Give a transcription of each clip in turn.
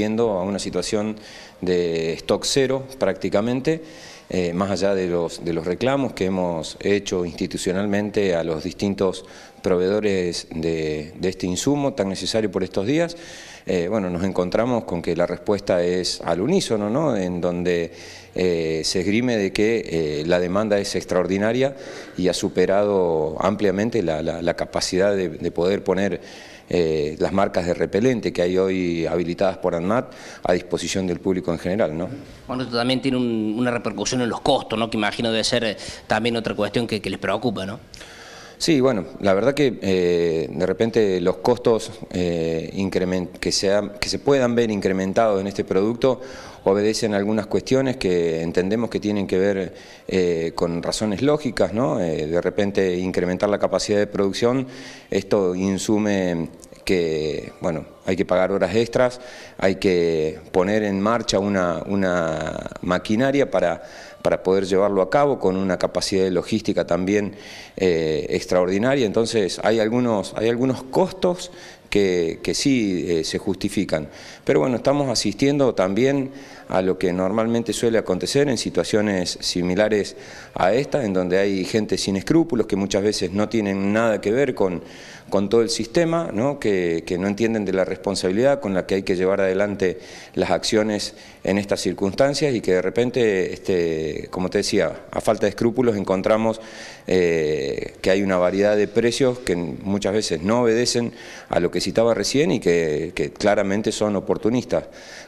a una situación de stock cero prácticamente, eh, más allá de los, de los reclamos que hemos hecho institucionalmente a los distintos proveedores de, de este insumo tan necesario por estos días, eh, bueno, nos encontramos con que la respuesta es al unísono, ¿no? En donde eh, se esgrime de que eh, la demanda es extraordinaria y ha superado ampliamente la, capacidad de, poder poner eh, las marcas de repelente que hay hoy habilitadas por ANMAT a disposición del público en general, ¿no? Bueno, esto también tiene una repercusión en los costos, ¿no? Que imagino debe ser también otra cuestión que, que les preocupa, ¿no? Sí, bueno, la verdad que eh, de repente los costos eh, que, que se puedan ver incrementados en este producto obedecen a algunas cuestiones que entendemos que tienen que ver eh, con razones lógicas, ¿no? de repente incrementar la capacidad de producción, esto insume que, bueno, hay que pagar horas extras, hay que poner en marcha una, una maquinaria para, para, poder llevarlo a cabo con una capacidad de logística también eh, extraordinaria. Entonces hay algunos, hay algunos costos que, sí eh, se justifican. Pero bueno, estamos asistiendo también a lo que normalmente suele acontecer en situaciones similares a estas, en donde hay gente sin escrúpulos que muchas veces no tienen nada que ver con, con todo el sistema, ¿no? Que, no entienden de la responsabilidad con la que hay que llevar adelante las acciones en estas circunstancias y que de repente, este, como te decía, a falta de escrúpulos encontramos eh, que hay una variedad de precios que muchas veces no obedecen a lo que citaba recién y que, que claramente son oportunistas.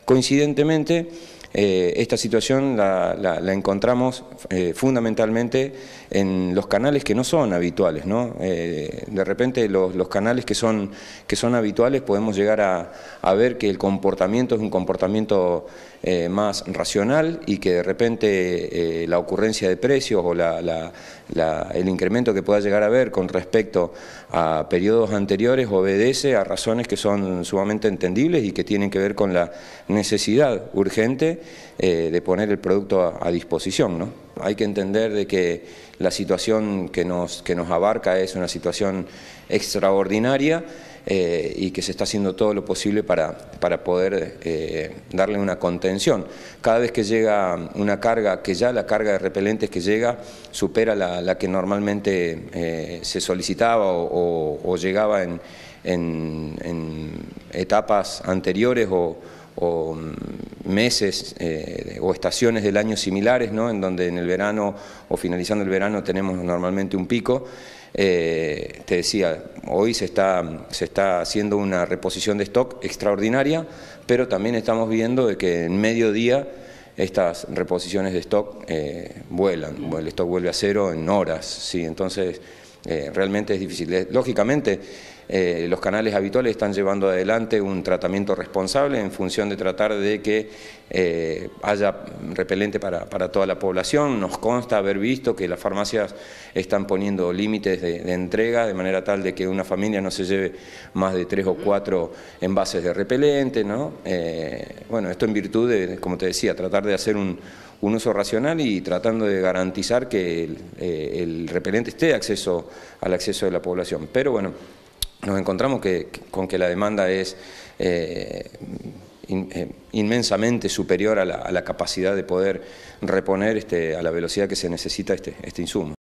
Coincidentemente, eh, esta situación la, encontramos eh, fundamentalmente en los canales que no son habituales. ¿no? Eh, de repente los, canales que son, que son habituales podemos llegar a, ver que el comportamiento es un comportamiento más racional y que de repente la ocurrencia de precios o el incremento que pueda llegar a ver con respecto a periodos anteriores obedece a razones que son sumamente entendibles y que tienen que ver con la necesidad urgente eh, de poner el producto a, disposición. ¿no? Hay que entender de que la situación que nos, que nos abarca es una situación extraordinaria eh, y que se está haciendo todo lo posible para, para poder eh, darle una contención. Cada vez que llega una carga, que ya la carga de repelentes que llega supera la, que normalmente se solicitaba o, llegaba en etapas anteriores o o mm, meses eh, o estaciones del año similares, ¿no? en donde en el verano o finalizando el verano tenemos normalmente un pico. Eh, te decía, hoy se está, se está haciendo una reposición de stock extraordinaria, pero también estamos viendo de que en mediodía estas reposiciones de stock eh, vuelan, el stock vuelve a cero en horas, ¿sí? entonces realmente es difícil. Lógicamente, eh, los canales habituales están llevando adelante un tratamiento responsable en función de tratar de que eh, haya repelente para, toda la población. Nos consta haber visto que las farmacias están poniendo límites de, entrega de manera tal de que una familia no se lleve más de tres o cuatro envases de repelente. Eh, bueno, esto en virtud de, como te decía, tratar de hacer un, uso racional y tratando de garantizar que el, el repelente esté acceso, al acceso de la población. Pero bueno, nos encontramos que, con que la demanda es eh, eh, inmensamente superior a la, capacidad de poder reponer este, a la velocidad que se necesita este, este insumo.